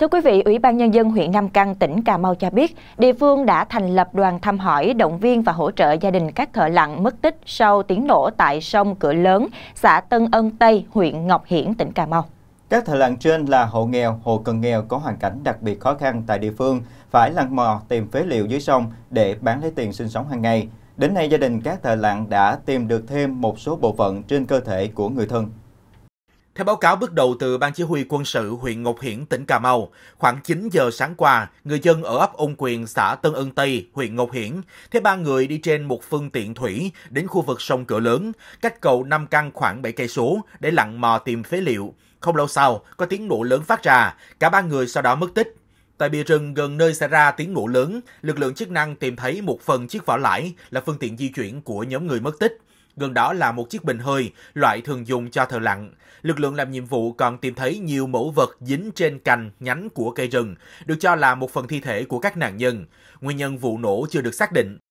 Thưa quý vị, Ủy ban Nhân dân huyện Nam Căn, tỉnh Cà Mau cho biết, địa phương đã thành lập đoàn thăm hỏi, động viên và hỗ trợ gia đình các thợ lặn mất tích sau tiếng nổ tại sông Cửa Lớn, xã Tân Ân Tây, huyện Ngọc Hiển, tỉnh Cà Mau. Các thợ lặn trên là hộ nghèo, hộ cận nghèo có hoàn cảnh đặc biệt khó khăn tại địa phương, phải lặn mò tìm phế liệu dưới sông để bán lấy tiền sinh sống hàng ngày. Đến nay, gia đình các thợ lặn đã tìm được thêm một số bộ phận trên cơ thể của người thân theo báo cáo bước đầu từ Ban Chỉ huy quân sự huyện Ngọc Hiển, tỉnh Cà Mau, khoảng 9 giờ sáng qua, người dân ở ấp Ôn Quyền, xã Tân Ân Tây, huyện Ngọc Hiển, thấy ba người đi trên một phương tiện thủy đến khu vực sông Cửa Lớn, cách cầu Nam Căn khoảng 7 cây số để lặn mò tìm phế liệu. Không lâu sau, có tiếng nổ lớn phát ra, cả ba người sau đó mất tích. Tại bìa rừng gần nơi xảy ra tiếng nổ lớn, lực lượng chức năng tìm thấy một phần chiếc vỏ lãi là phương tiện di chuyển của nhóm người mất tích gần đó là một chiếc bình hơi, loại thường dùng cho thợ lặn. Lực lượng làm nhiệm vụ còn tìm thấy nhiều mẫu vật dính trên cành, nhánh của cây rừng, được cho là một phần thi thể của các nạn nhân. Nguyên nhân vụ nổ chưa được xác định.